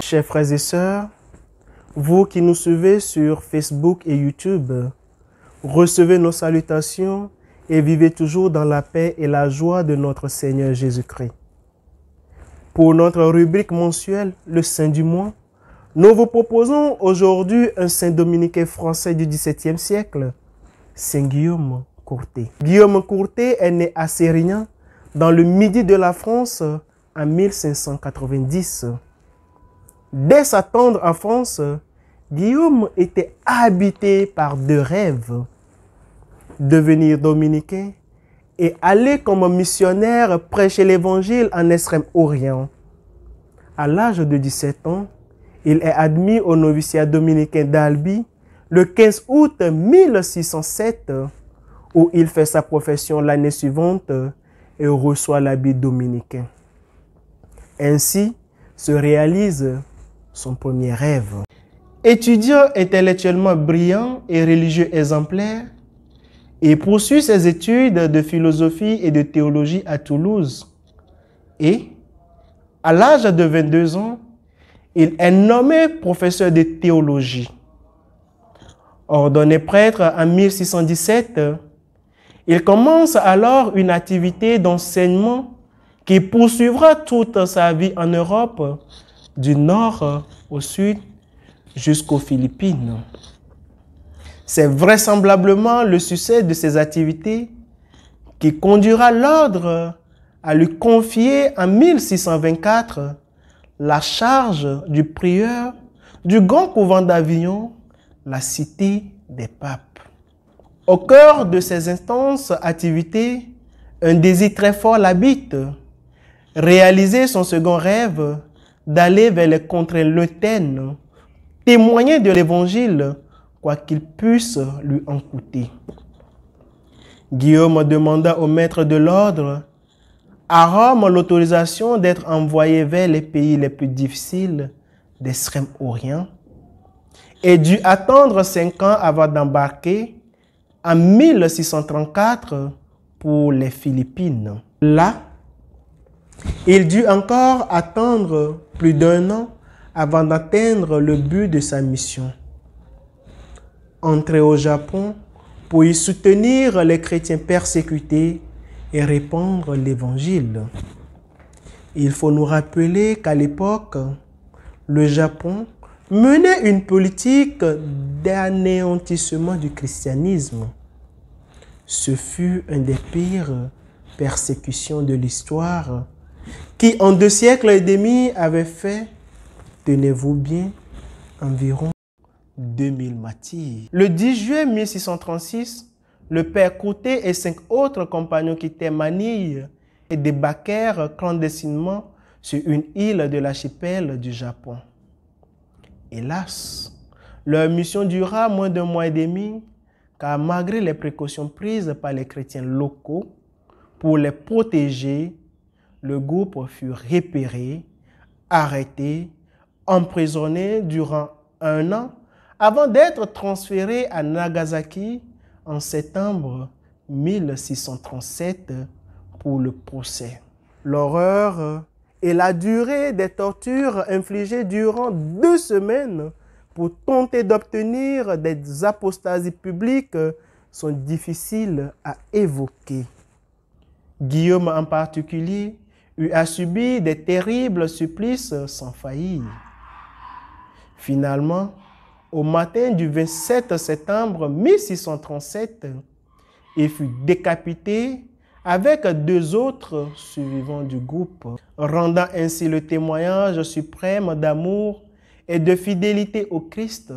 Chers frères et sœurs, vous qui nous suivez sur Facebook et YouTube, recevez nos salutations et vivez toujours dans la paix et la joie de notre Seigneur Jésus-Christ. Pour notre rubrique mensuelle, le Saint du mois, nous vous proposons aujourd'hui un Saint dominicain français du XVIIe siècle, Saint Guillaume Courté. Guillaume Courté est né à Sérignan, dans le midi de la France, en 1590. Dès sa tendre France, Guillaume était habité par deux rêves. Devenir dominicain et aller comme missionnaire prêcher l'évangile en Extrême-Orient. À l'âge de 17 ans, il est admis au noviciat dominicain d'Albi le 15 août 1607, où il fait sa profession l'année suivante et reçoit l'habit dominicain. Ainsi se réalise son premier rêve. Étudiant intellectuellement brillant et religieux exemplaire, il poursuit ses études de philosophie et de théologie à Toulouse. Et, à l'âge de 22 ans, il est nommé professeur de théologie. Ordonné prêtre en 1617, il commence alors une activité d'enseignement qui poursuivra toute sa vie en Europe, du nord au sud jusqu'aux Philippines. C'est vraisemblablement le succès de ses activités qui conduira l'ordre à lui confier en 1624 la charge du prieur du grand couvent d'Avignon, la cité des papes. Au cœur de ces instances activités, un désir très fort l'habite, réaliser son second rêve d'aller vers les contrées lointaines, témoigner de l'évangile, quoi qu'il puisse lui en coûter. Guillaume demanda au maître de l'ordre à Rome l'autorisation d'être envoyé vers les pays les plus difficiles d'Extrême-Orient et dut attendre cinq ans avant d'embarquer en 1634 pour les Philippines. Là, il dut encore attendre plus d'un an avant d'atteindre le but de sa mission. Entrer au Japon pour y soutenir les chrétiens persécutés et répandre l'Évangile. Il faut nous rappeler qu'à l'époque, le Japon menait une politique d'anéantissement du christianisme. Ce fut un des pires persécutions de l'histoire qui en deux siècles et demi avait fait, tenez-vous bien, environ 2000 matières. Le 10 juillet 1636, le père Côté et cinq autres compagnons quittaient Manille et débarquèrent clandestinement sur une île de l'archipel du Japon. Hélas, leur mission dura moins d'un mois et demi, car malgré les précautions prises par les chrétiens locaux pour les protéger, le groupe fut repéré, arrêté, emprisonné durant un an avant d'être transféré à Nagasaki en septembre 1637 pour le procès. L'horreur et la durée des tortures infligées durant deux semaines pour tenter d'obtenir des apostasies publiques sont difficiles à évoquer. Guillaume en particulier a subi des terribles supplices sans faillir. Finalement, au matin du 27 septembre 1637, il fut décapité avec deux autres survivants du groupe, rendant ainsi le témoignage suprême d'amour et de fidélité au Christ.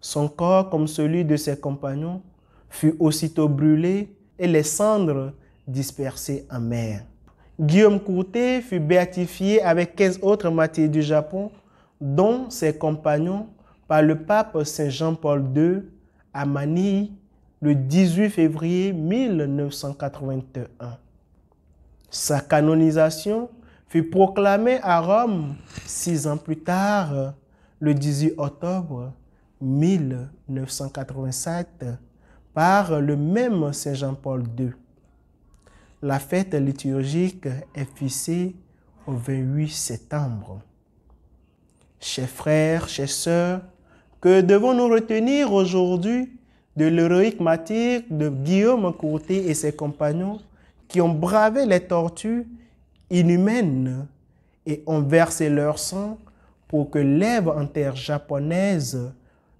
Son corps, comme celui de ses compagnons, fut aussitôt brûlé et les cendres dispersées en mer. Guillaume Courté fut béatifié avec 15 autres martyrs du Japon, dont ses compagnons, par le pape Saint Jean-Paul II à Manille le 18 février 1981. Sa canonisation fut proclamée à Rome six ans plus tard, le 18 octobre 1987, par le même Saint Jean-Paul II. La fête liturgique est fixée au 28 septembre. Chers frères, chers sœurs, que devons-nous retenir aujourd'hui de l'héroïque matière de Guillaume Courté et ses compagnons qui ont bravé les tortues inhumaines et ont versé leur sang pour que lève en terre japonaise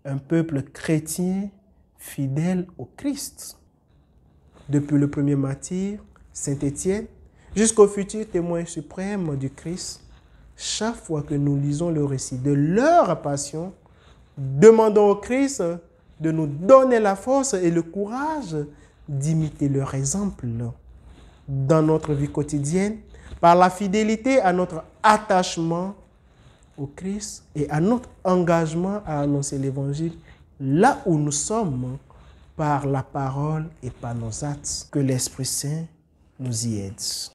un peuple chrétien fidèle au Christ. Depuis le premier matière, Saint-Étienne, jusqu'au futur témoin suprême du Christ, chaque fois que nous lisons le récit de leur passion, demandons au Christ de nous donner la force et le courage d'imiter leur exemple dans notre vie quotidienne par la fidélité à notre attachement au Christ et à notre engagement à annoncer l'Évangile là où nous sommes par la parole et par nos actes. Que l'Esprit Saint nos IEDs.